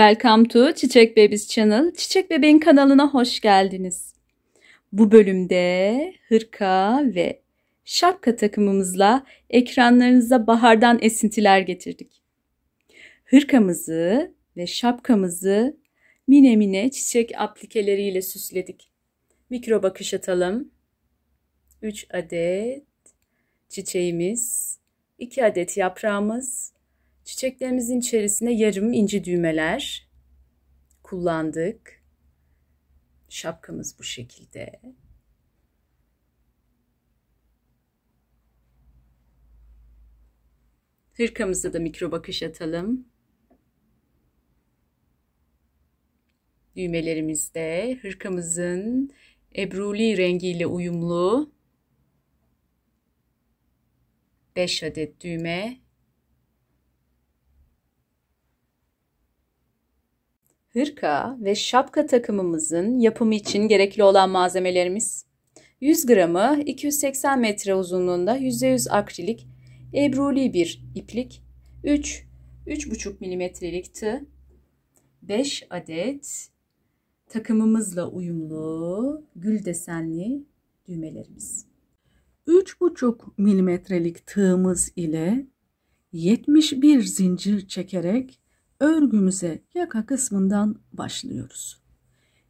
Welcome to Çiçek Babies Channel, Çiçek Bebeğin kanalına hoş geldiniz. Bu bölümde hırka ve şapka takımımızla ekranlarınıza bahardan esintiler getirdik. Hırkamızı ve şapkamızı mine mine çiçek aplikeleriyle süsledik. Mikro bakış atalım. 3 adet çiçeğimiz, 2 adet yaprağımız Çiçeklerimizin içerisine yarım inci düğmeler kullandık. Şapkamız bu şekilde. Hırkamıza da mikro bakış atalım. Düğmelerimizde hırkamızın ebruli rengiyle uyumlu 5 adet düğme Hırka ve şapka takımımızın yapımı için gerekli olan malzemelerimiz 100 gramı 280 metre uzunluğunda %100 akrilik ebruli bir iplik 3 3,5 milimetrelik tığ 5 adet takımımızla uyumlu gül desenli düğmelerimiz. 3,5 milimetrelik tığımız ile 71 zincir çekerek örgümüze yaka kısmından başlıyoruz.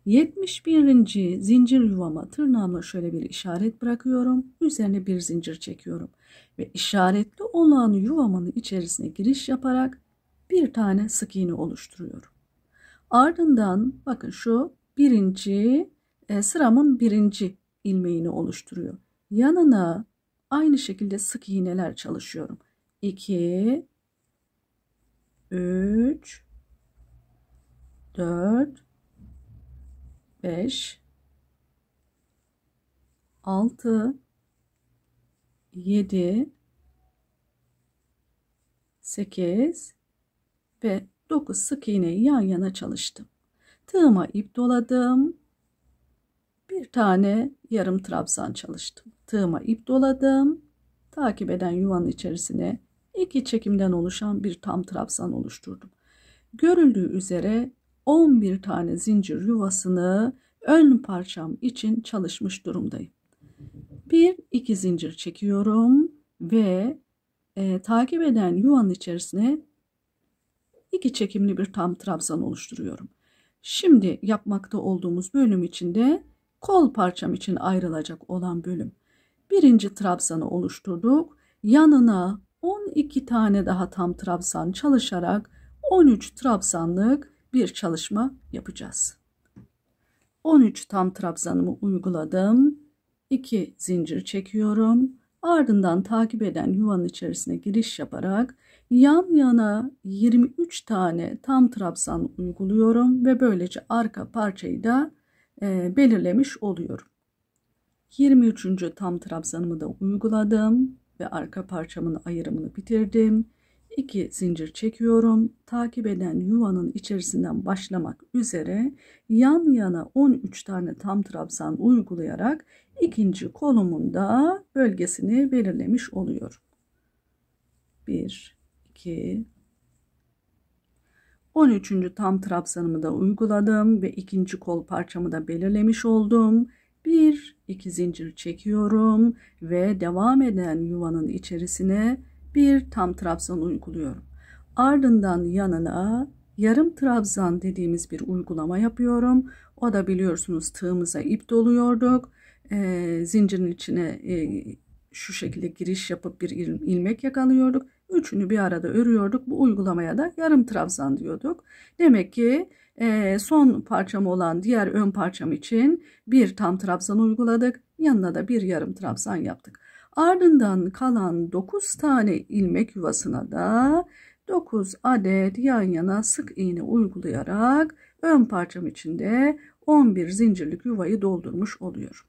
71. zincir yuvama tırnağımla şöyle bir işaret bırakıyorum. Üzerine bir zincir çekiyorum ve işaretli olan yuvamanın içerisine giriş yaparak bir tane sık iğne oluşturuyorum. Ardından bakın şu birinci e, sıramın birinci ilmeğini oluşturuyor. Yanına aynı şekilde sık iğneler çalışıyorum. 2 3 4 5 6 7 8 ve 9 sık iğneyi yan yana çalıştım. Tığıma ip doladım. Bir tane yarım trabzan çalıştım. Tığıma ip doladım. Takip eden yuvanın içerisine iki çekimden oluşan bir tam trabzan oluşturdum. Görüldüğü üzere 11 tane zincir yuvasını ön parçam için çalışmış durumdayım. Bir iki zincir çekiyorum ve e, takip eden yuvanın içerisine iki çekimli bir tam trabzan oluşturuyorum. Şimdi yapmakta olduğumuz bölüm içinde kol parçam için ayrılacak olan bölüm. Birinci trabzanı oluşturduk. Yanına 12 tane daha tam trabzan çalışarak 13 trabzanlık bir çalışma yapacağız. 13 tam trabzanımı uyguladım. 2 zincir çekiyorum. Ardından takip eden yuvanın içerisine giriş yaparak yan yana 23 tane tam trabzan uyguluyorum ve böylece arka parçayı da e, belirlemiş oluyorum. 23. tam trabzanımı da uyguladım ve arka parçamın ayırımını bitirdim. 2 zincir çekiyorum. Takip eden yuvanın içerisinden başlamak üzere yan yana 13 tane tam trabzan uygulayarak ikinci kolumun da bölgesini belirlemiş oluyorum. 1 2 13. tam trabzanımı da uyguladım ve ikinci kol parçamı da belirlemiş oldum. Bir, iki zincir çekiyorum ve devam eden yuvanın içerisine bir tam trabzan uyguluyorum. Ardından yanına yarım trabzan dediğimiz bir uygulama yapıyorum. O da biliyorsunuz tığımıza ip doluyorduk. E, zincirin içine e, şu şekilde giriş yapıp bir ilmek yakalıyorduk. Üçünü bir arada örüyorduk. Bu uygulamaya da yarım trabzan diyorduk. Demek ki e, son parçam olan diğer ön parçam için bir tam trabzan uyguladık. Yanına da bir yarım trabzan yaptık. Ardından kalan 9 tane ilmek yuvasına da 9 adet yan yana sık iğne uygulayarak ön parçam içinde 11 zincirlik yuvayı doldurmuş oluyorum.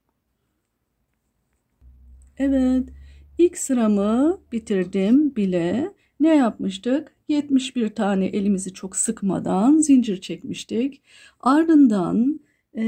Evet ilk sıramı bitirdim bile ne yapmıştık? 71 tane elimizi çok sıkmadan zincir çekmiştik. Ardından e,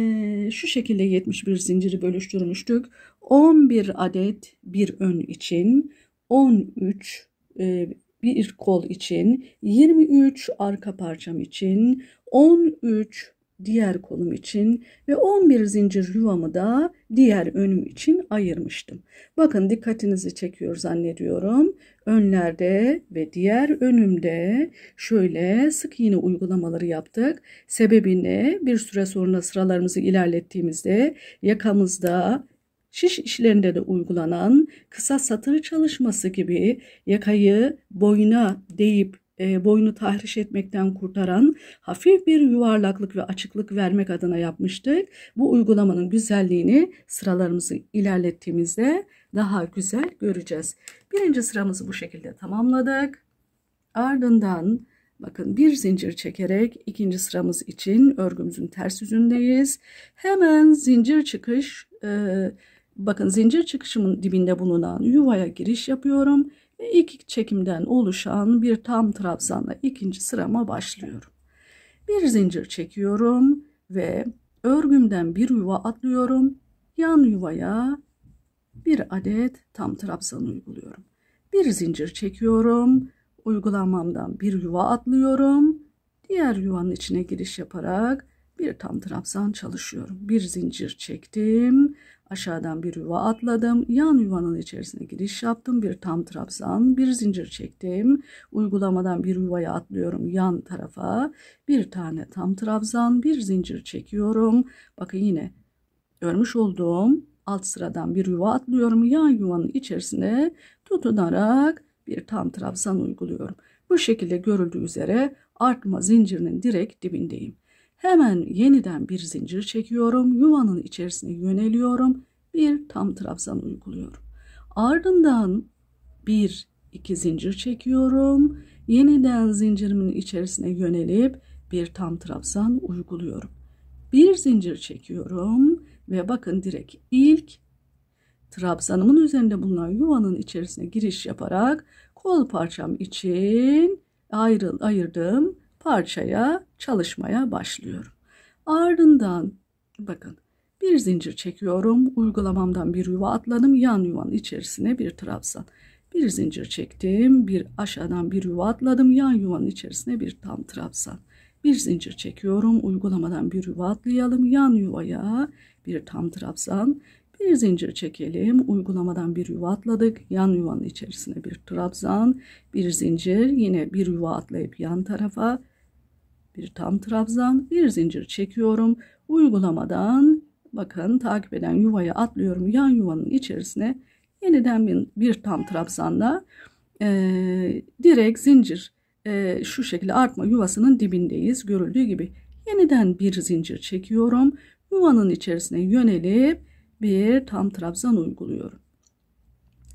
şu şekilde 71 zinciri bölüştürmüştük. 11 adet bir ön için, 13 e, bir kol için, 23 arka parçam için, 13 diğer kolum için ve 11 zincir yuvamı da diğer önüm için ayırmıştım. Bakın dikkatinizi çekiyor zannediyorum. Önlerde ve diğer önümde şöyle sık iğne uygulamaları yaptık. Sebebini bir süre sonra sıralarımızı ilerlettiğimizde yakamızda şiş işlerinde de uygulanan kısa satır çalışması gibi yakayı boyuna değip e, boynu tahriş etmekten kurtaran hafif bir yuvarlaklık ve açıklık vermek adına yapmıştık. Bu uygulamanın güzelliğini sıralarımızı ilerlettiğimizde daha güzel göreceğiz. Birinci sıramızı bu şekilde tamamladık. Ardından bakın bir zincir çekerek ikinci sıramız için örgümüzün ters yüzündeyiz. Hemen zincir çıkış e, bakın zincir çıkışımın dibinde bulunan yuvaya giriş yapıyorum İlk çekimden oluşan bir tam trabzanla ikinci sırama başlıyorum. Bir zincir çekiyorum ve örgümden bir yuva atlıyorum. Yan yuvaya bir adet tam trabzan uyguluyorum. Bir zincir çekiyorum. Uygulamamdan bir yuva atlıyorum. Diğer yuvanın içine giriş yaparak bir tam trabzan çalışıyorum. Bir zincir çektim. Aşağıdan bir yuva atladım. Yan yuvanın içerisine giriş yaptım. Bir tam trabzan, bir zincir çektim. Uygulamadan bir yuvaya atlıyorum yan tarafa. Bir tane tam trabzan, bir zincir çekiyorum. Bakın yine örmüş olduğum alt sıradan bir yuva atlıyorum. Yan yuvanın içerisine tutunarak bir tam trabzan uyguluyorum. Bu şekilde görüldüğü üzere artma zincirinin direkt dibindeyim. Hemen yeniden bir zincir çekiyorum. Yuvanın içerisine yöneliyorum. Bir tam trabzan uyguluyorum. Ardından bir iki zincir çekiyorum. Yeniden zincirimin içerisine yönelip bir tam trabzan uyguluyorum. Bir zincir çekiyorum ve bakın direkt ilk trabzanımın üzerinde bulunan yuvanın içerisine giriş yaparak kol parçam için ayrıl, ayırdım parçaya çalışmaya başlıyorum. Ardından bakın bir zincir çekiyorum. Uygulamamdan bir yuva atladım. Yan yuvanın içerisine bir trabzan. Bir zincir çektim. Bir aşağıdan bir yuva atladım. Yan yuvanın içerisine bir tam trabzan. Bir zincir çekiyorum. Uygulamadan bir yuva atlayalım. Yan yuvaya bir tam trabzan. Bir zincir çekelim. Uygulamadan bir yuva atladık. Yan yuvanın içerisine bir trabzan. Bir zincir. Yine bir yuva atlayıp yan tarafa bir tam trabzan, bir zincir çekiyorum. Uygulamadan bakın takip eden yuvaya atlıyorum. Yan yuvanın içerisine yeniden bir, bir tam trabzanla e, direkt zincir e, şu şekilde artma yuvasının dibindeyiz görüldüğü gibi. Yeniden bir zincir çekiyorum. Yuvanın içerisine yönelip bir tam trabzan uyguluyorum.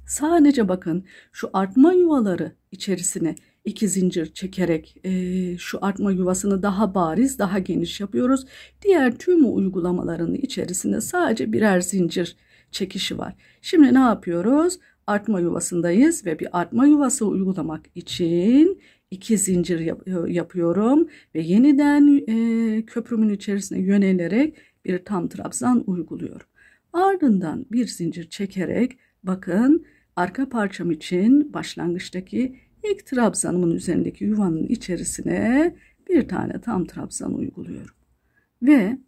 Sadece bakın şu artma yuvaları içerisine iki zincir çekerek e, şu artma yuvasını daha bariz, daha geniş yapıyoruz. Diğer tüm uygulamalarının içerisinde sadece birer zincir çekişi var. Şimdi ne yapıyoruz? Artma yuvasındayız ve bir artma yuvası uygulamak için iki zincir yap e, yapıyorum ve yeniden e, köprümün içerisine yönelerek bir tam trabzan uyguluyorum. Ardından bir zincir çekerek bakın arka parçam için başlangıçtaki İlk trabzanımın üzerindeki yuvanın içerisine bir tane tam trabzan uyguluyorum. Ve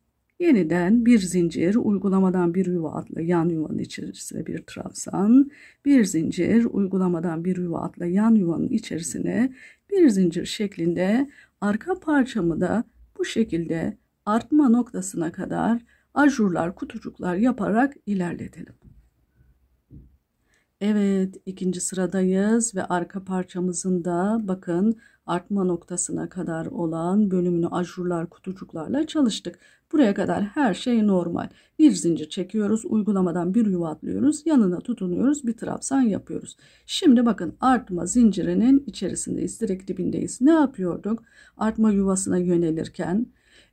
yeniden bir zincir uygulamadan bir yuva atla yan yuvanın içerisine bir trabzan, bir zincir uygulamadan bir yuva atla yan yuvanın içerisine bir zincir şeklinde arka parçamı da bu şekilde artma noktasına kadar ajurlar, kutucuklar yaparak ilerletelim. Evet ikinci sıradayız ve arka parçamızın da bakın artma noktasına kadar olan bölümünü ajurlar kutucuklarla çalıştık. Buraya kadar her şey normal. Bir zincir çekiyoruz uygulamadan bir yuva atlıyoruz yanına tutunuyoruz bir trabzan yapıyoruz. Şimdi bakın artma zincirinin içerisindeyiz direkt dibindeyiz. Ne yapıyorduk? Artma yuvasına yönelirken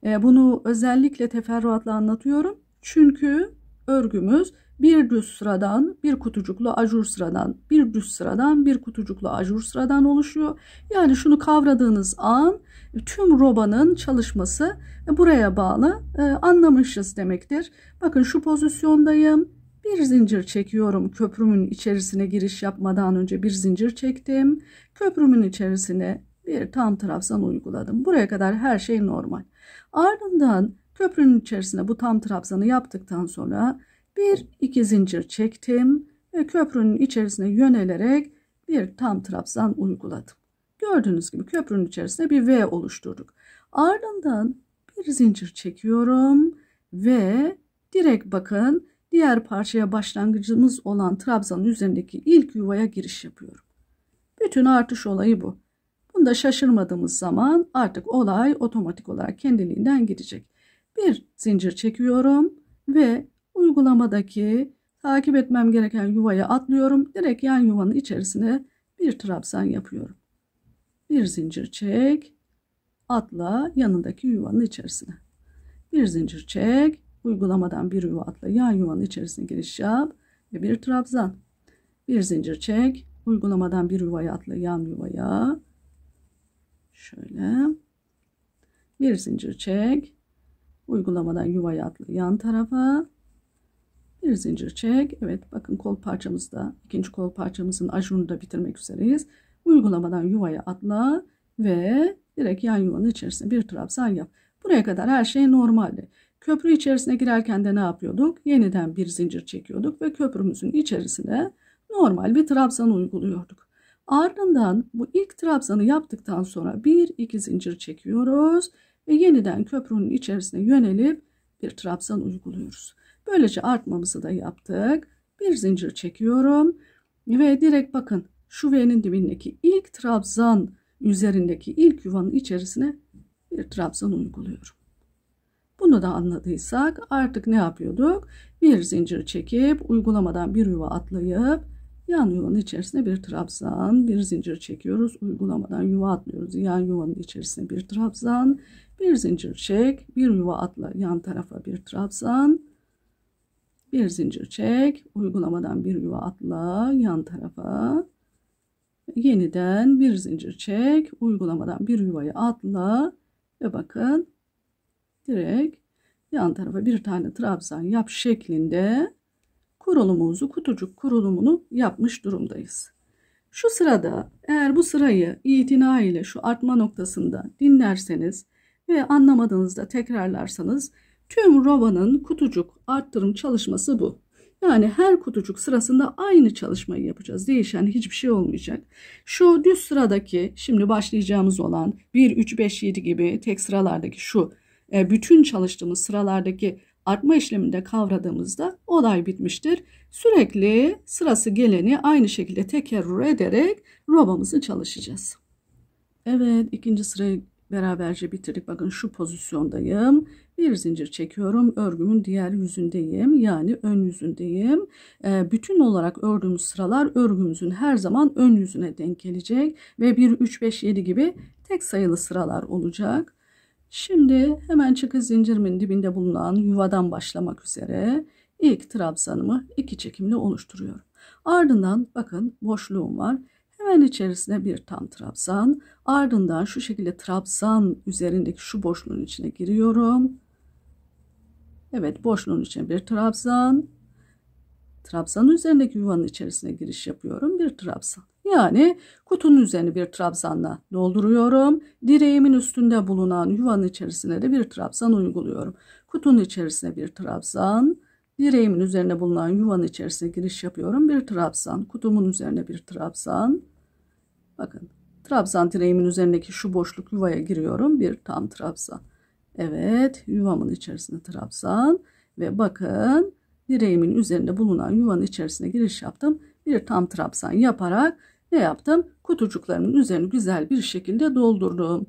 e, bunu özellikle teferruatla anlatıyorum. Çünkü örgümüz bir düz sıradan, bir kutucuklu ajur sıradan, bir düz sıradan, bir kutucuklu ajur sıradan oluşuyor. Yani şunu kavradığınız an tüm robanın çalışması buraya bağlı e, anlamışız demektir. Bakın şu pozisyondayım. Bir zincir çekiyorum. Köprümün içerisine giriş yapmadan önce bir zincir çektim. Köprümün içerisine bir tam trabzan uyguladım. Buraya kadar her şey normal. Ardından köprünün içerisine bu tam trabzanı yaptıktan sonra bir iki zincir çektim ve köprünün içerisine yönelerek bir tam trabzan uyguladım. Gördüğünüz gibi köprünün içerisinde bir V oluşturduk. Ardından bir zincir çekiyorum ve direkt bakın diğer parçaya başlangıcımız olan trabzanın üzerindeki ilk yuvaya giriş yapıyorum. Bütün artış olayı bu. Bunda şaşırmadığımız zaman artık olay otomatik olarak kendiliğinden gidecek. Bir zincir çekiyorum ve uygulamadaki takip etmem gereken yuvaya atlıyorum. Direkt yan yuvanın içerisine bir trabzan yapıyorum. Bir zincir çek, atla yanındaki yuvanın içerisine. Bir zincir çek, uygulamadan bir yuva atla yan yuvanın içerisine giriş yap ve bir trabzan. Bir zincir çek, uygulamadan bir yuvaya atla yan yuvaya. Şöyle. Bir zincir çek, uygulamadan yuvaya atla yan tarafa bir zincir çek. Evet bakın kol parçamızda ikinci kol parçamızın ajurunu da bitirmek üzereyiz. Uygulamadan yuvaya atla ve direkt yan yuvanın içerisine bir trabzan yap. Buraya kadar her şey normaldi. Köprü içerisine girerken de ne yapıyorduk? Yeniden bir zincir çekiyorduk ve köprümüzün içerisine normal bir trabzan uyguluyorduk. Ardından bu ilk trabzanı yaptıktan sonra bir iki zincir çekiyoruz ve yeniden köprünün içerisine yönelip bir trabzan uyguluyoruz. Böylece artmamızı da yaptık. Bir zincir çekiyorum. Ve direkt bakın şu V'nin dibindeki ilk trabzan üzerindeki ilk yuvanın içerisine bir trabzan uyguluyorum. Bunu da anladıysak artık ne yapıyorduk? Bir zincir çekip uygulamadan bir yuva atlayıp yan yuvanın içerisine bir trabzan, bir zincir çekiyoruz. Uygulamadan yuva atlıyoruz. Yan yuvanın içerisine bir trabzan, bir zincir çek, bir yuva atla yan tarafa bir trabzan, bir zincir çek uygulamadan bir yuva atla yan tarafa yeniden bir zincir çek uygulamadan bir yuvayı atla ve bakın direkt yan tarafa bir tane trabzan yap şeklinde kurulumuzu kutucuk kurulumunu yapmış durumdayız. Şu sırada eğer bu sırayı itina ile şu artma noktasında dinlerseniz ve anlamadığınızda tekrarlarsanız Tüm rovanın kutucuk arttırım çalışması bu. Yani her kutucuk sırasında aynı çalışmayı yapacağız. Değişen hiçbir şey olmayacak. Şu düz sıradaki şimdi başlayacağımız olan 1, 3, 5, 7 gibi tek sıralardaki şu e, bütün çalıştığımız sıralardaki artma işleminde kavradığımızda olay bitmiştir. Sürekli sırası geleni aynı şekilde tekerrür ederek robamızı çalışacağız. Evet ikinci sıraya beraberce bitirdik. Bakın şu pozisyondayım. Bir zincir çekiyorum. Örgümün diğer yüzündeyim. Yani ön yüzündeyim. E, bütün olarak ördüğümüz sıralar örgümüzün her zaman ön yüzüne denk gelecek. Ve 1, 3, 5, 7 gibi tek sayılı sıralar olacak. Şimdi hemen çıkı zincirimin dibinde bulunan yuvadan başlamak üzere ilk trabzanımı iki çekimle oluşturuyorum. Ardından bakın boşluğum var. Hemen içerisine bir tam trabzan. Ardından şu şekilde trabzan üzerindeki şu boşluğun içine giriyorum. Evet boşluğun içine bir trabzan. Trabzanın üzerindeki yuvanın içerisine giriş yapıyorum. Bir trabzan. Yani kutunun üzerine bir trabzanla dolduruyorum. Direğimin üstünde bulunan yuvanın içerisine de bir trabzan uyguluyorum. Kutunun içerisine bir trabzan. Direğimin üzerine bulunan yuvanın içerisine giriş yapıyorum. Bir trabzan. Kutumun üzerine bir trabzan. Bakın trabzan direğimin üzerindeki şu boşluk yuvaya giriyorum. Bir tam trabzan. Evet yuvamın içerisinde trabzan. Ve bakın direğimin üzerinde bulunan yuvanın içerisine giriş yaptım. Bir tam trabzan yaparak ne yaptım? Kutucuklarımın üzerini güzel bir şekilde doldurdum.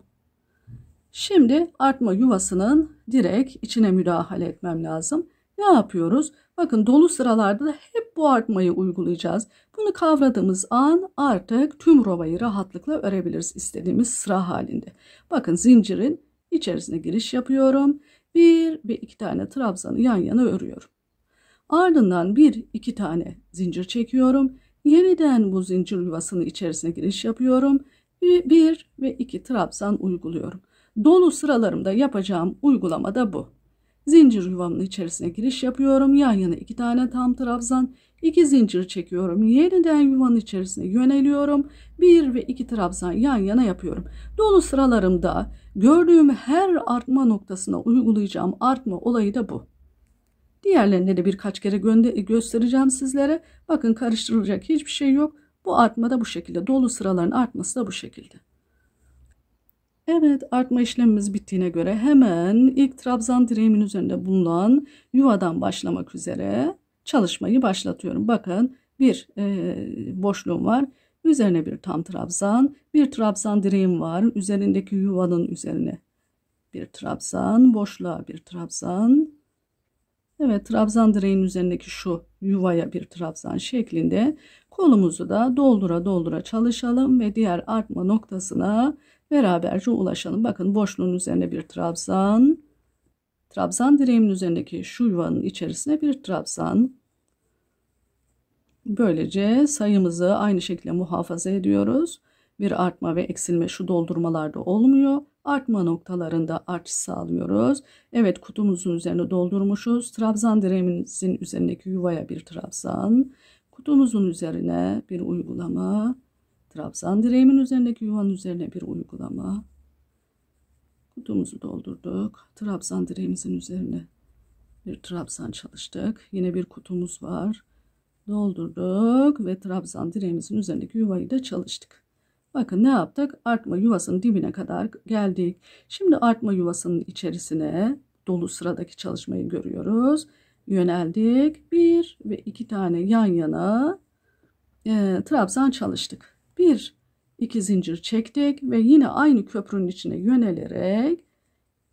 Şimdi artma yuvasının direkt içine müdahale etmem lazım. Ne yapıyoruz? Bakın dolu sıralarda da hep bu artmayı uygulayacağız. Bunu kavradığımız an artık tüm robayı rahatlıkla örebiliriz istediğimiz sıra halinde. Bakın zincirin içerisine giriş yapıyorum. Bir ve iki tane trabzanı yan yana örüyorum. Ardından bir iki tane zincir çekiyorum. Yeniden bu zincir yuvasının içerisine giriş yapıyorum. ve Bir ve iki trabzan uyguluyorum. Dolu sıralarımda yapacağım uygulama da bu. Zincir yuvamın içerisine giriş yapıyorum. Yan yana iki tane tam trabzan, iki zincir çekiyorum. Yeniden yuvanın içerisine yöneliyorum. Bir ve iki trabzan yan yana yapıyorum. Dolu sıralarımda gördüğüm her artma noktasına uygulayacağım artma olayı da bu. Diğerlerini de birkaç kere göstereceğim sizlere. Bakın karıştırılacak hiçbir şey yok. Bu artma da bu şekilde. Dolu sıraların artması da bu şekilde. Evet artma işlemimiz bittiğine göre hemen ilk trabzan direğimin üzerinde bulunan yuvadan başlamak üzere çalışmayı başlatıyorum. Bakın bir e, boşluğum var. Üzerine bir tam trabzan, bir trabzan direğim var. Üzerindeki yuvanın üzerine bir trabzan, boşluğa bir trabzan. Evet trabzan direğin üzerindeki şu yuvaya bir trabzan şeklinde kolumuzu da doldura doldura çalışalım ve diğer artma noktasına Beraberce ulaşalım. Bakın boşluğun üzerine bir trabzan. Trabzan direğimin üzerindeki şu yuvanın içerisine bir trabzan. Böylece sayımızı aynı şekilde muhafaza ediyoruz. Bir artma ve eksilme şu doldurmalarda olmuyor. Artma noktalarında artış sağlıyoruz. Evet kutumuzun üzerine doldurmuşuz. Trabzan direğimizin üzerindeki yuvaya bir trabzan. Kutumuzun üzerine bir uygulama. Trabzan direğimin üzerindeki yuvanın üzerine bir uygulama. Kutumuzu doldurduk. Trabzan direğimizin üzerine bir trabzan çalıştık. Yine bir kutumuz var. Doldurduk ve trabzan direğimizin üzerindeki yuvayı da çalıştık. Bakın ne yaptık? Artma yuvasının dibine kadar geldik. Şimdi artma yuvasının içerisine dolu sıradaki çalışmayı görüyoruz. Yöneldik. Bir ve iki tane yan yana e, trabzan çalıştık bir iki zincir çektik ve yine aynı köprünün içine yönelerek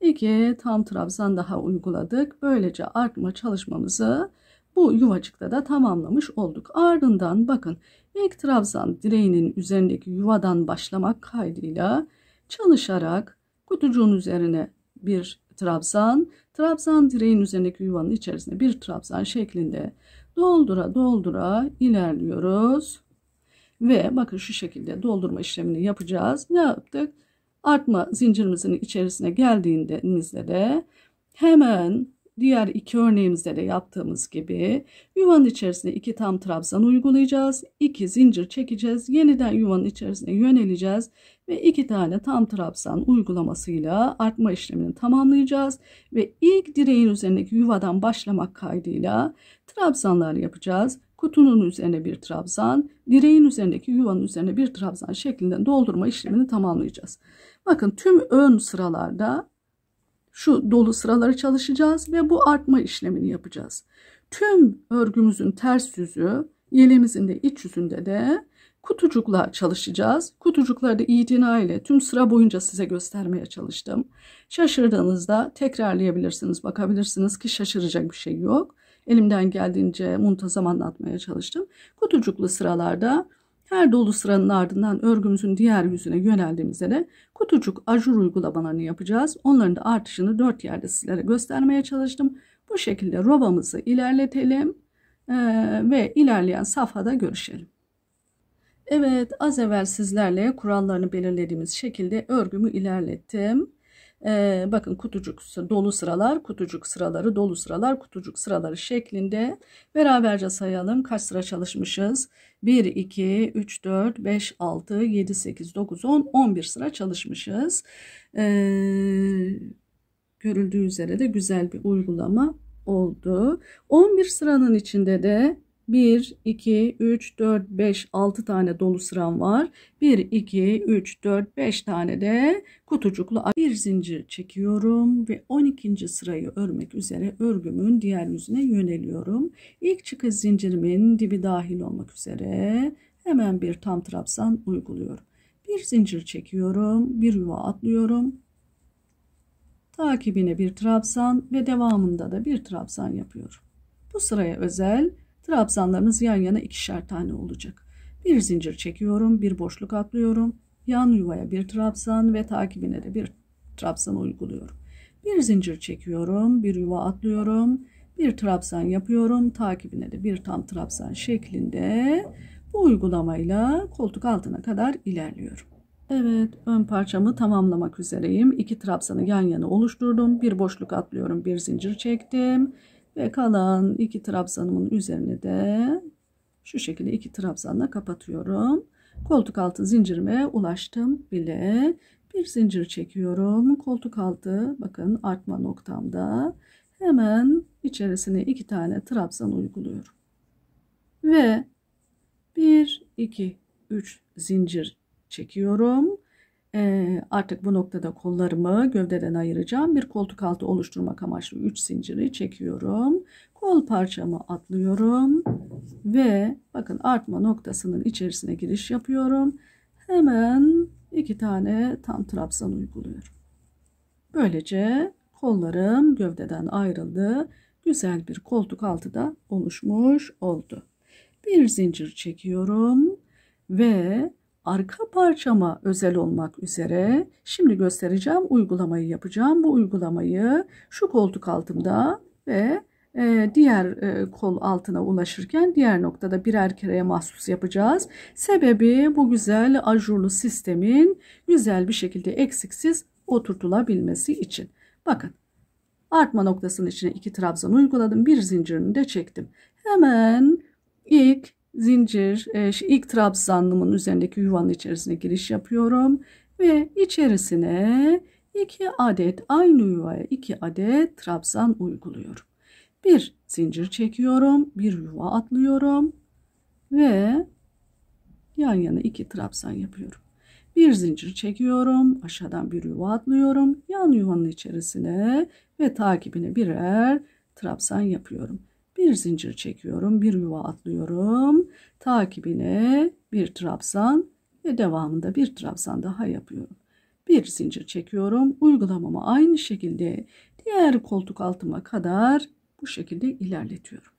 iki tam trabzan daha uyguladık. Böylece artma çalışmamızı bu yuvacıkta da tamamlamış olduk. Ardından bakın ilk trabzan direğinin üzerindeki yuvadan başlamak kaydıyla çalışarak kutucuğun üzerine bir trabzan, trabzan direğin üzerindeki yuvanın içerisine bir trabzan şeklinde doldura doldura ilerliyoruz. Ve bakın şu şekilde doldurma işlemini yapacağız. Ne yaptık? Artma zincirimizin içerisine geldiğimizde de hemen diğer iki örneğimizde de yaptığımız gibi yuvanın içerisine iki tam trabzan uygulayacağız. iki zincir çekeceğiz. Yeniden yuvanın içerisine yöneleceğiz ve iki tane tam trabzan uygulamasıyla artma işlemini tamamlayacağız ve ilk direğin üzerindeki yuvadan başlamak kaydıyla trabzanlar yapacağız kutunun üzerine bir trabzan, direğin üzerindeki yuvanın üzerine bir trabzan şeklinde doldurma işlemini tamamlayacağız. Bakın tüm ön sıralarda şu dolu sıraları çalışacağız ve bu artma işlemini yapacağız. Tüm örgümüzün ters yüzü, yelimizin de iç yüzünde de kutucukla çalışacağız. Kutucukları da itina ile tüm sıra boyunca size göstermeye çalıştım. Şaşırdığınızda tekrarlayabilirsiniz, bakabilirsiniz ki şaşıracak bir şey yok. Elimden geldiğince muntazam anlatmaya çalıştım. Kutucuklu sıralarda her dolu sıranın ardından örgümüzün diğer yüzüne yöneldiğimizde de kutucuk ajur uygulamalarını yapacağız. Onların da artışını dört yerde sizlere göstermeye çalıştım. Bu şekilde robamızı ilerletelim ve ilerleyen safhada görüşelim. Evet az evvel sizlerle kurallarını belirlediğimiz şekilde örgümü ilerlettim. Ee, bakın kutucuk dolu sıralar, kutucuk sıraları, dolu sıralar, kutucuk sıraları şeklinde beraberce sayalım. Kaç sıra çalışmışız? 1, 2, 3, 4, 5, 6, 7, 8, 9, 10, 11 sıra çalışmışız. Ee, görüldüğü üzere de güzel bir uygulama oldu. 11 sıranın içinde de 1, 2, 3, 4, 5, 6 tane dolu sıram var. 1, 2, 3, 4, 5 tane de kutucuklu bir zincir çekiyorum ve 12. sırayı örmek üzere örgümün diğer yüzüne yöneliyorum. İlk çıkış zincirimin dibi dahil olmak üzere hemen bir tam trabzan uyguluyorum. Bir zincir çekiyorum, bir yuva atlıyorum. Takibine bir trabzan ve devamında da bir trabzan yapıyorum. Bu sıraya özel Trabzanlarımız yan yana ikişer tane olacak. Bir zincir çekiyorum, bir boşluk atlıyorum. Yan yuvaya bir trabzan ve takibine de bir trabzan uyguluyorum. Bir zincir çekiyorum, bir yuva atlıyorum. Bir trabzan yapıyorum, takibine de bir tam trabzan şeklinde bu uygulamayla koltuk altına kadar ilerliyorum. Evet ön parçamı tamamlamak üzereyim. İki trabzanı yan yana oluşturdum. Bir boşluk atlıyorum. Bir zincir çektim. Ve kalan iki trabzanımın üzerine de şu şekilde iki trabzanla kapatıyorum. Koltuk altı zincirime ulaştım bile. Bir zincir çekiyorum. Koltuk altı bakın artma noktamda hemen içerisine iki tane trabzan uyguluyorum. Ve 1, 2, 3 zincir çekiyorum. Ee, artık bu noktada kollarımı gövdeden ayıracağım. Bir koltuk altı oluşturmak amaçlı 3 zinciri çekiyorum. Kol parçamı atlıyorum. Ve bakın artma noktasının içerisine giriş yapıyorum. Hemen iki tane tam trabzan uyguluyorum. Böylece kollarım gövdeden ayrıldı. Güzel bir koltuk altı da oluşmuş oldu. Bir zincir çekiyorum ve arka parçama özel olmak üzere şimdi göstereceğim uygulamayı yapacağım. Bu uygulamayı şu koltuk altımda ve e, diğer e, kol altına ulaşırken diğer noktada birer kereye mahsus yapacağız. Sebebi bu güzel ajurlu sistemin güzel bir şekilde eksiksiz oturtulabilmesi için. Bakın artma noktasının içine iki trabzan uyguladım. Bir zincirini de çektim. Hemen ilk zincir e, ilk trabzanlımın üzerindeki yuvanın içerisine giriş yapıyorum ve içerisine 2 adet aynı yuvaya 2 adet trabzan uyguluyorum. Bir zincir çekiyorum, bir yuva atlıyorum ve yan yana iki trabzan yapıyorum. Bir zincir çekiyorum, aşağıdan bir yuva atlıyorum, yan yuvanın içerisine ve takibine birer trabzan yapıyorum bir zincir çekiyorum bir yuva atlıyorum takibine bir trabzan ve devamında bir trabzan daha yapıyorum bir zincir çekiyorum uygulamamı aynı şekilde diğer koltuk altıma kadar bu şekilde ilerletiyorum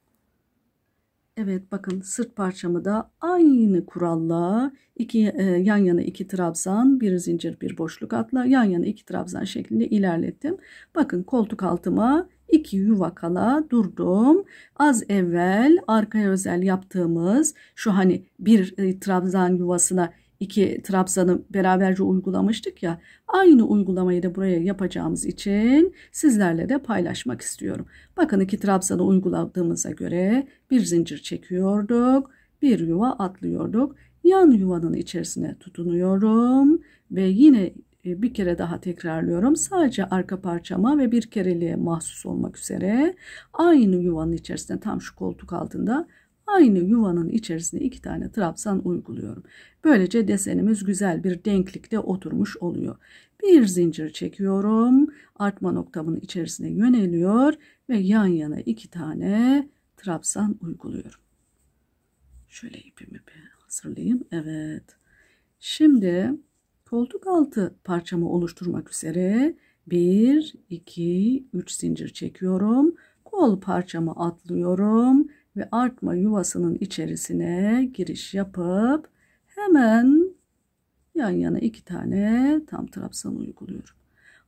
Evet bakın sırt parçamı da aynı kuralla iki e, yan yana iki trabzan bir zincir bir boşluk atla yan yana iki trabzan şeklinde ilerlettim. Bakın koltuk altıma iki yuva kala durdum. Az evvel arkaya özel yaptığımız şu hani bir e, trabzan yuvasına iki trabzanı beraberce uygulamıştık ya. Aynı uygulamayı da buraya yapacağımız için sizlerle de paylaşmak istiyorum. Bakın iki trabzanı uyguladığımıza göre bir zincir çekiyorduk. Bir yuva atlıyorduk. Yan yuvanın içerisine tutunuyorum ve yine e, bir kere daha tekrarlıyorum. Sadece arka parçama ve bir kereliğe mahsus olmak üzere aynı yuvanın içerisine tam şu koltuk altında aynı yuvanın içerisine iki tane trabzan uyguluyorum. Böylece desenimiz güzel bir denklikte oturmuş oluyor. Bir zincir çekiyorum. Artma noktamın içerisine yöneliyor ve yan yana iki tane trabzan uyguluyorum. Şöyle ipimi bir hazırlayayım. Evet. Şimdi koltuk altı parçamı oluşturmak üzere 1, 2, 3 zincir çekiyorum. Kol parçamı atlıyorum ve artma yuvasının içerisine giriş yapıp hemen yan yana iki tane tam trabzan uyguluyorum.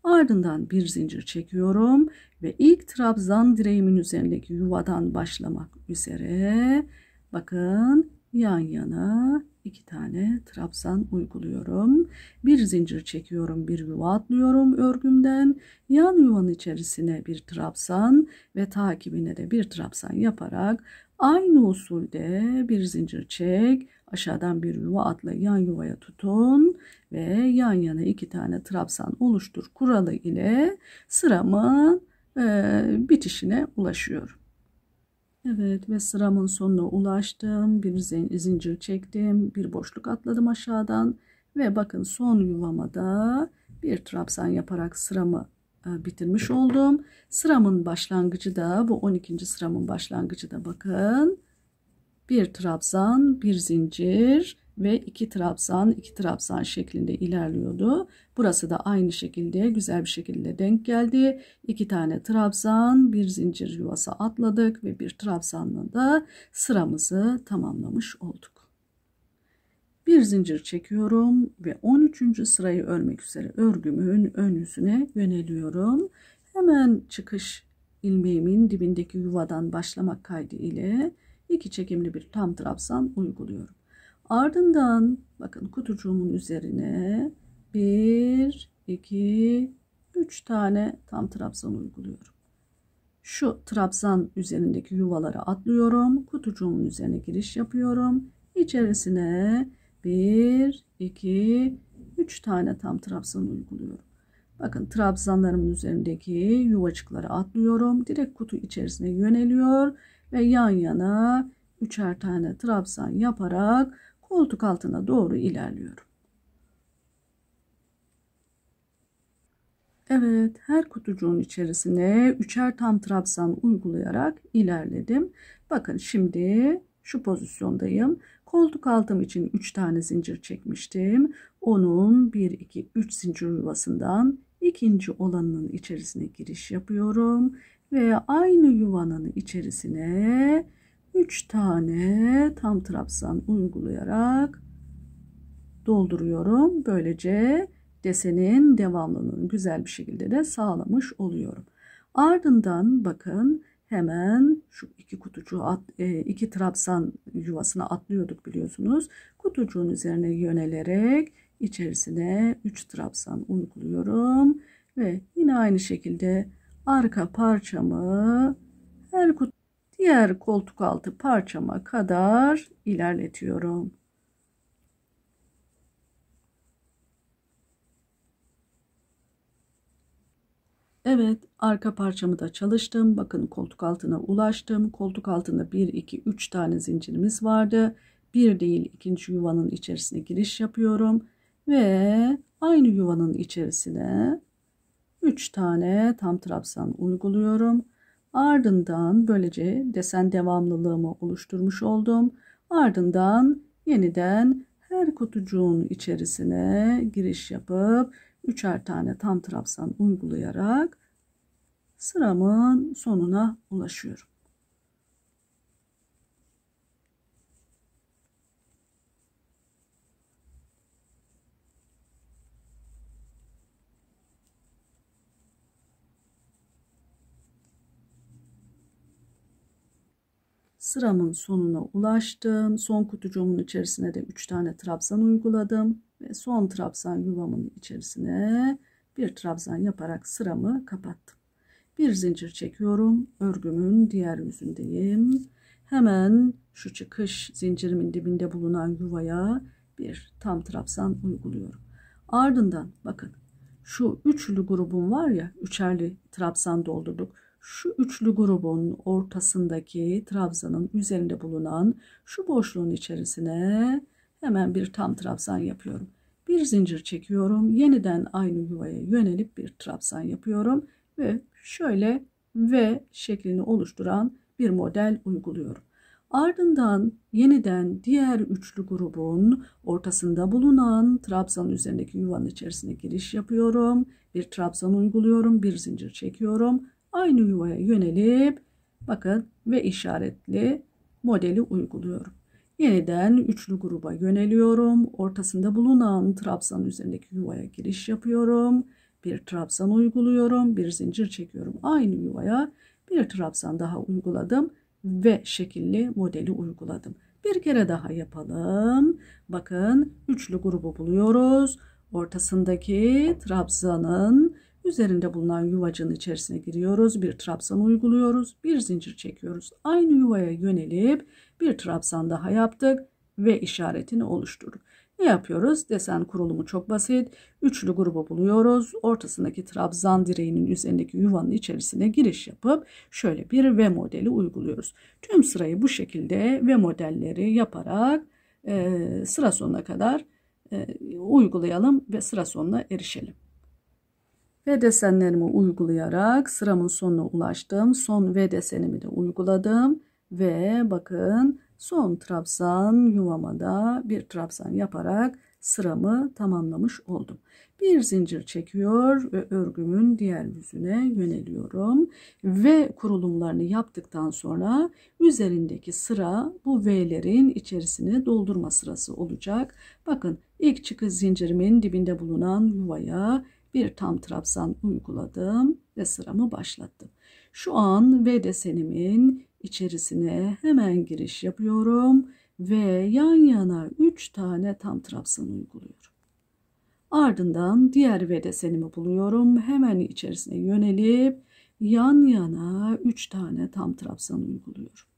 Ardından bir zincir çekiyorum ve ilk trabzan direğimin üzerindeki yuvadan başlamak üzere bakın yan yana iki tane trabzan uyguluyorum. Bir zincir çekiyorum, bir yuva atlıyorum örgümden. Yan yuvanın içerisine bir trabzan ve takibine de bir trabzan yaparak aynı usulde bir zincir çek, aşağıdan bir yuva atla yan yuvaya tutun ve yan yana iki tane trabzan oluştur kuralı ile sıramın e, bitişine ulaşıyorum. Evet ve sıramın sonuna ulaştım. Bir zincir çektim. Bir boşluk atladım aşağıdan. Ve bakın son yuvamada bir trabzan yaparak sıramı e, bitirmiş oldum. Sıramın başlangıcı da bu 12. sıramın başlangıcı da bakın bir trabzan, bir zincir ve iki trabzan, iki trabzan şeklinde ilerliyordu. Burası da aynı şekilde güzel bir şekilde denk geldi. İki tane trabzan, bir zincir yuvası atladık ve bir trabzanla da sıramızı tamamlamış olduk. Bir zincir çekiyorum ve 13. sırayı örmek üzere örgümün ön yüzüne yöneliyorum. Hemen çıkış ilmeğimin dibindeki yuvadan başlamak kaydı ile iki çekimli bir tam trabzan uyguluyorum. Ardından bakın kutucuğumun üzerine bir, iki, üç tane tam trabzan uyguluyorum. Şu trabzan üzerindeki yuvalara atlıyorum. Kutucuğumun üzerine giriş yapıyorum. İçerisine bir, iki, üç tane tam trabzan uyguluyorum. Bakın trabzanlarımın üzerindeki yuvacıkları atlıyorum. Direkt kutu içerisine yöneliyor ve yan yana üçer tane trabzan yaparak koltuk altına doğru ilerliyorum. Evet her kutucuğun içerisine üçer tam trabzan uygulayarak ilerledim. Bakın şimdi şu pozisyondayım. Koltuk altım için 3 tane zincir çekmiştim. Onun 1, 2, 3 zincir yuvasından ikinci olanın içerisine giriş yapıyorum ve aynı yuvanın içerisine 3 tane tam trabzan uygulayarak dolduruyorum. Böylece desenin devamlılığını güzel bir şekilde de sağlamış oluyorum. Ardından bakın hemen şu iki kutucuğu at, e, iki trabzan yuvasına atlıyorduk biliyorsunuz. Kutucuğun üzerine yönelerek içerisine 3 trabzan uyguluyorum ve yine aynı şekilde arka parçamı her kutu diğer koltuk altı parçama kadar ilerletiyorum. Evet, arka parçamı da çalıştım. Bakın koltuk altına ulaştım. Koltuk altında 1 2 3 tane zincirimiz vardı. Bir değil ikinci yuvanın içerisine giriş yapıyorum ve aynı yuvanın içerisine 3 tane tam trabzan uyguluyorum. Ardından böylece desen devamlılığımı oluşturmuş oldum. Ardından yeniden her kutucuğun içerisine giriş yapıp üçer tane tam trabzan uygulayarak sıramın sonuna ulaşıyorum. Sıramın sonuna ulaştım. Son kutucuğumun içerisine de 3 tane trabzan uyguladım. Ve son trabzan yuvamın içerisine bir trabzan yaparak sıramı kapattım. Bir zincir çekiyorum. Örgümün diğer yüzündeyim. Hemen şu çıkış zincirimin dibinde bulunan yuvaya bir tam trabzan uyguluyorum. Ardından bakın şu üçlü grubum var ya üçerli trabzan doldurduk şu üçlü grubun ortasındaki trabzanın üzerinde bulunan şu boşluğun içerisine hemen bir tam trabzan yapıyorum. Bir zincir çekiyorum. Yeniden aynı yuvaya yönelip bir trabzan yapıyorum ve şöyle V şeklini oluşturan bir model uyguluyorum. Ardından yeniden diğer üçlü grubun ortasında bulunan trabzan üzerindeki yuvanın içerisine giriş yapıyorum. Bir trabzan uyguluyorum, bir zincir çekiyorum aynı yuvaya yönelip bakın ve işaretli modeli uyguluyorum. Yeniden üçlü gruba yöneliyorum. Ortasında bulunan trabzan üzerindeki yuvaya giriş yapıyorum. Bir trabzan uyguluyorum. Bir zincir çekiyorum. Aynı yuvaya bir trabzan daha uyguladım ve şekilli modeli uyguladım. Bir kere daha yapalım. Bakın üçlü grubu buluyoruz. Ortasındaki trabzanın Üzerinde bulunan yuvacığın içerisine giriyoruz. Bir trabzan uyguluyoruz. Bir zincir çekiyoruz. Aynı yuvaya yönelip bir trabzan daha yaptık ve işaretini oluşturduk. Ne yapıyoruz? Desen kurulumu çok basit. Üçlü grubu buluyoruz. Ortasındaki trabzan direğinin üzerindeki yuvanın içerisine giriş yapıp şöyle bir V modeli uyguluyoruz. Tüm sırayı bu şekilde V modelleri yaparak e, sıra sonuna kadar e, uygulayalım ve sıra sonuna erişelim. V desenlerimi uygulayarak sıramın sonuna ulaştım. Son V desenimi de uyguladım. Ve bakın son trabzan yuvamada bir trabzan yaparak sıramı tamamlamış oldum. Bir zincir çekiyor ve örgümün diğer yüzüne yöneliyorum. Ve kurulumlarını yaptıktan sonra üzerindeki sıra bu V'lerin içerisini doldurma sırası olacak. Bakın ilk çıkış zincirimin dibinde bulunan yuvaya bir tam trabzan uyguladım ve sıramı başlattım. Şu an V desenimin içerisine hemen giriş yapıyorum ve yan yana 3 tane tam trabzan uyguluyorum. Ardından diğer V desenimi buluyorum. Hemen içerisine yönelip yan yana 3 tane tam trabzan uyguluyorum.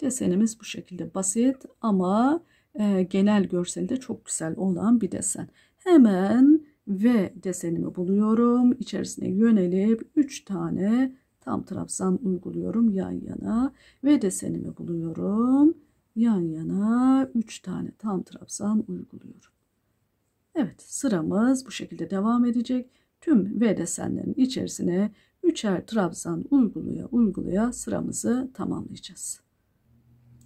Desenimiz bu şekilde basit ama e, genel görselde çok güzel olan bir desen. Hemen V desenimi buluyorum. İçerisine yönelip 3 tane tam trabzan uyguluyorum yan yana V desenimi buluyorum. Yan yana 3 tane tam trabzan uyguluyorum. Evet sıramız bu şekilde devam edecek. Tüm V desenlerin içerisine üçer trabzan uyguluya uygulaya sıramızı tamamlayacağız.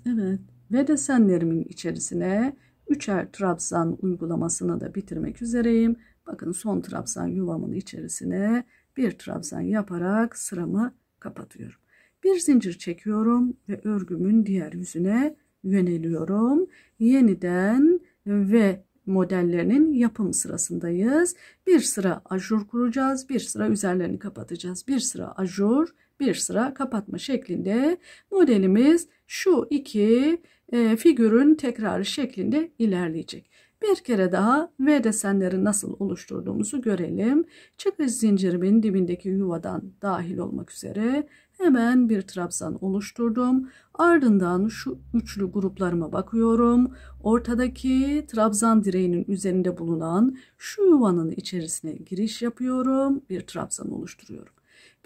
Evet V desenlerimin içerisine üçer trabzan uygulamasını da bitirmek üzereyim. Bakın son trabzan yuvamın içerisine bir trabzan yaparak sıramı kapatıyorum. Bir zincir çekiyorum ve örgümün diğer yüzüne yöneliyorum. Yeniden ve modellerinin yapım sırasındayız. Bir sıra ajur kuracağız, bir sıra üzerlerini kapatacağız. Bir sıra ajur, bir sıra kapatma şeklinde modelimiz şu iki e, figürün tekrarı şeklinde ilerleyecek. Bir kere daha V desenleri nasıl oluşturduğumuzu görelim. Çıkış zincirimin dibindeki yuvadan dahil olmak üzere hemen bir trabzan oluşturdum. Ardından şu üçlü gruplarıma bakıyorum. Ortadaki trabzan direğinin üzerinde bulunan şu yuvanın içerisine giriş yapıyorum. Bir trabzan oluşturuyorum.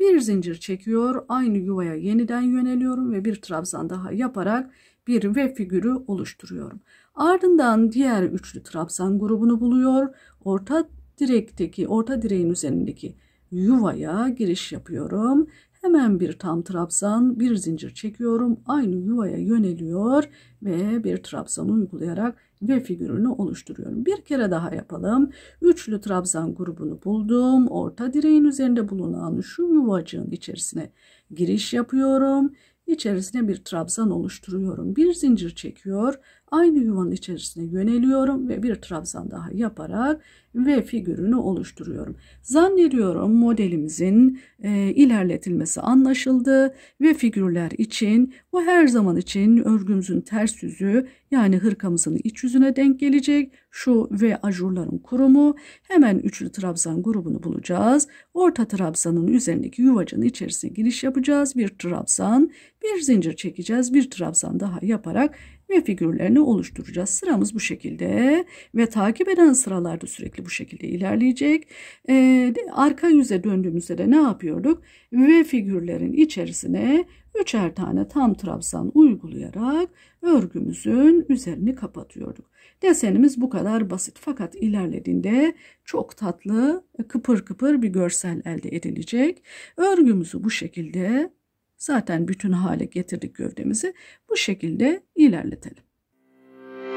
Bir zincir çekiyor, aynı yuvaya yeniden yöneliyorum ve bir trabzan daha yaparak bir V figürü oluşturuyorum. Ardından diğer üçlü trabzan grubunu buluyor. Orta direkteki, orta direğin üzerindeki yuvaya giriş yapıyorum. Hemen bir tam trabzan, bir zincir çekiyorum. Aynı yuvaya yöneliyor ve bir trabzan uygulayarak V figürünü oluşturuyorum. Bir kere daha yapalım. Üçlü trabzan grubunu buldum. Orta direğin üzerinde bulunan şu yuvacığın içerisine giriş yapıyorum. İçerisine bir trabzan oluşturuyorum. Bir zincir çekiyor. Aynı yuvanın içerisine yöneliyorum ve bir trabzan daha yaparak V figürünü oluşturuyorum. Zannediyorum modelimizin e, ilerletilmesi anlaşıldı ve figürler için bu her zaman için örgümüzün ters yüzü yani hırkamızın iç yüzüne denk gelecek. Şu ve ajurların kurumu hemen üçlü trabzan grubunu bulacağız. Orta trabzanın üzerindeki yuvacın içerisine giriş yapacağız. Bir trabzan, bir zincir çekeceğiz. Bir trabzan daha yaparak ve figürlerini oluşturacağız. Sıramız bu şekilde ve takip eden sıralarda sürekli bu şekilde ilerleyecek. Ee, arka yüze döndüğümüzde de ne yapıyorduk? V figürlerin içerisine üçer tane tam trabzan uygulayarak örgümüzün üzerini kapatıyorduk. Desenimiz bu kadar basit fakat ilerlediğinde çok tatlı kıpır kıpır bir görsel elde edilecek. Örgümüzü bu şekilde Zaten bütün hale getirdik gövdemizi. Bu şekilde ilerletelim.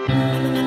Müzik